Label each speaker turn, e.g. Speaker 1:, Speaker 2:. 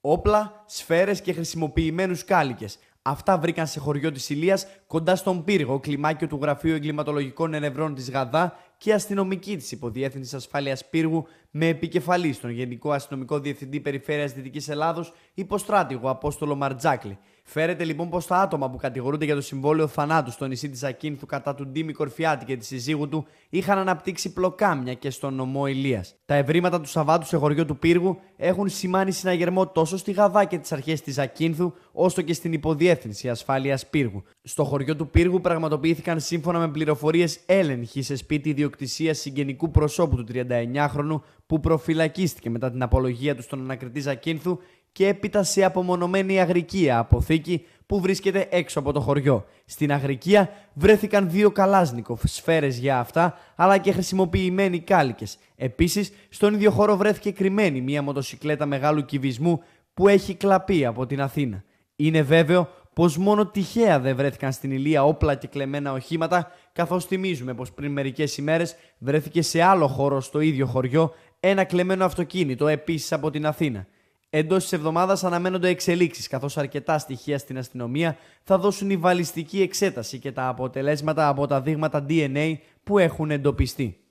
Speaker 1: όπλα, σφαίρες και χρησιμοποιημένους κάλικες. Αυτά βρήκαν σε χωριό της Ηλίας, κοντά στον πύργο, κλιμάκιο του Γραφείου Εγκληματολογικών Ενευρών της Γαδά και αστυνομική της Υποδιεύθυνσης Ασφάλειας Πύργου με επικεφαλής στον Γενικό Αστυνομικό Διευθυντή Περιφέρειας Δυτικής Ελλάδος, υποστράτηγο Απόστολο Μαρτζάκλη. Φέρεται λοιπόν πως τα άτομα που κατηγορούνται για το συμβόλαιο θανάτου στο νησί της Ακίνθου κατά του Ντίμη Κορφιάτη και της συζύγου του είχαν αναπτύξει πλοκάμια και στον νομό Ηλίας. Τα ευρήματα του Σαββάτου σε χωριό του Πύργου έχουν σημάνει συναγερμό τόσο στη Γαδά και τις αρχές της Ακίνθου, όσο και στην Υποδιεύθυνση Ασφάλειας Πύργου. Στο χωριό του Πύργου πραγματοποιήθηκαν σύμφωνα με πληροφορίες έλεγχοι σε σπίτι ιδιοκτησία συγγενικού προσώπου του 39χρονου που προφυλακίστηκε μετά την απολογία του στον ανακριτή Ζακίνθου και έπειτα σε απομονωμένη αγρικία αποθήκη που βρίσκεται έξω από το χωριό. Στην αγρικία βρέθηκαν δύο καλάσνικοφ, σφαίρες για αυτά, αλλά και χρησιμοποιημένοι κάλικες. Επίσης, στον ίδιο χώρο βρέθηκε κρυμμένη μία μοτοσικλέτα μεγάλου κυβισμού που έχει κλαπεί από την Αθήνα. Είναι βέβαιο πως μόνο τυχαία δεν βρέθηκαν στην Ηλία όπλα και κλεμμένα οχήματα, καθώς θυμίζουμε πως πριν μερικές ημέρες βρέθηκε σε άλλο χώρο στο ίδιο χωριό ένα κλεμμένο αυτοκίνητο επίσης από την Αθήνα. Εντός της εβδομάδας αναμένονται εξελίξεις, καθώς αρκετά στοιχεία στην αστυνομία θα δώσουν η βαλιστική εξέταση και τα αποτελέσματα από τα δείγματα DNA που έχουν εντοπιστεί.